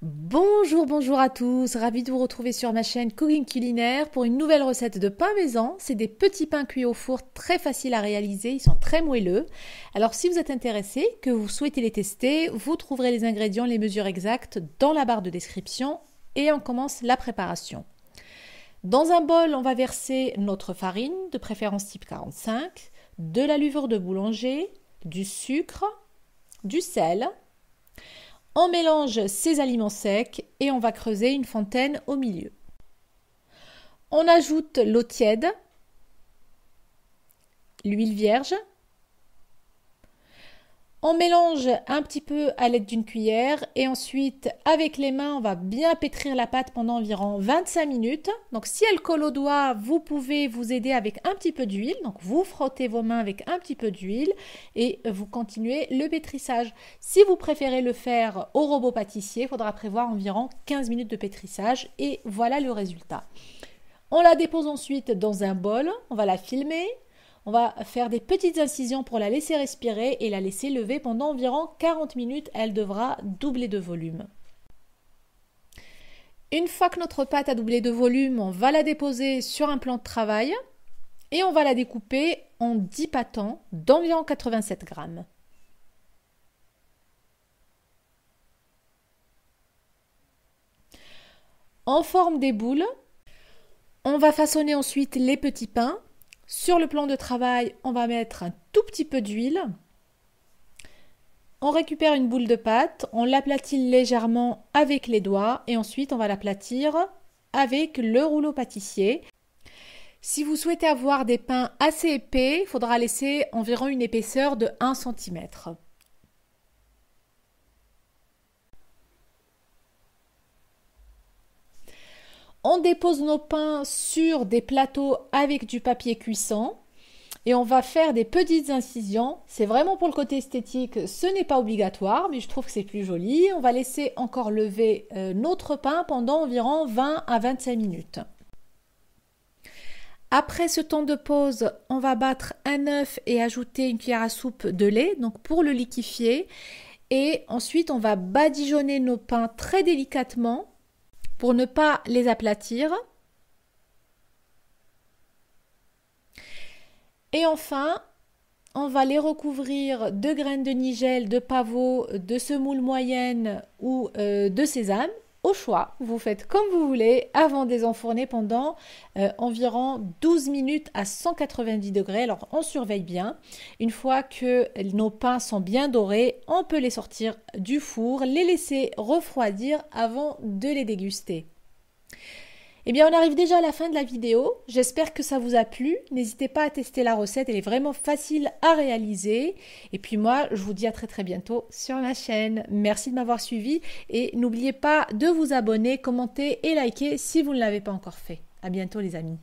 Bonjour, bonjour à tous, ravi de vous retrouver sur ma chaîne Cooking Culinaire pour une nouvelle recette de pain maison. C'est des petits pains cuits au four très faciles à réaliser, ils sont très moelleux. Alors si vous êtes intéressé, que vous souhaitez les tester, vous trouverez les ingrédients, les mesures exactes dans la barre de description et on commence la préparation. Dans un bol, on va verser notre farine, de préférence type 45, de la levure de boulanger, du sucre, du sel, on mélange ces aliments secs et on va creuser une fontaine au milieu. On ajoute l'eau tiède, l'huile vierge on mélange un petit peu à l'aide d'une cuillère et ensuite avec les mains on va bien pétrir la pâte pendant environ 25 minutes. Donc si elle colle au doigt, vous pouvez vous aider avec un petit peu d'huile. Donc vous frottez vos mains avec un petit peu d'huile et vous continuez le pétrissage. Si vous préférez le faire au robot pâtissier, il faudra prévoir environ 15 minutes de pétrissage et voilà le résultat. On la dépose ensuite dans un bol, on va la filmer, on va faire des petites incisions pour la laisser respirer et la laisser lever pendant environ 40 minutes. Elle devra doubler de volume. Une fois que notre pâte a doublé de volume, on va la déposer sur un plan de travail et on va la découper en 10 pâtons d'environ 87 grammes. En forme des boules. On va façonner ensuite les petits pains sur le plan de travail, on va mettre un tout petit peu d'huile. On récupère une boule de pâte, on l'aplatit légèrement avec les doigts et ensuite on va l'aplatir avec le rouleau pâtissier. Si vous souhaitez avoir des pains assez épais, il faudra laisser environ une épaisseur de 1 cm. On dépose nos pains sur des plateaux avec du papier cuisson et on va faire des petites incisions. C'est vraiment pour le côté esthétique, ce n'est pas obligatoire, mais je trouve que c'est plus joli. On va laisser encore lever euh, notre pain pendant environ 20 à 25 minutes. Après ce temps de pause, on va battre un œuf et ajouter une cuillère à soupe de lait, donc pour le liquifier. Et ensuite, on va badigeonner nos pains très délicatement pour ne pas les aplatir. Et enfin, on va les recouvrir de graines de nigel, de pavot, de semoule moyenne ou euh, de sésame choix, vous faites comme vous voulez avant de les enfourner pendant euh, environ 12 minutes à 190 degrés. Alors on surveille bien. Une fois que nos pains sont bien dorés, on peut les sortir du four, les laisser refroidir avant de les déguster. Eh bien, on arrive déjà à la fin de la vidéo. J'espère que ça vous a plu. N'hésitez pas à tester la recette. Elle est vraiment facile à réaliser. Et puis moi, je vous dis à très très bientôt sur ma chaîne. Merci de m'avoir suivi et n'oubliez pas de vous abonner, commenter et liker si vous ne l'avez pas encore fait. À bientôt les amis.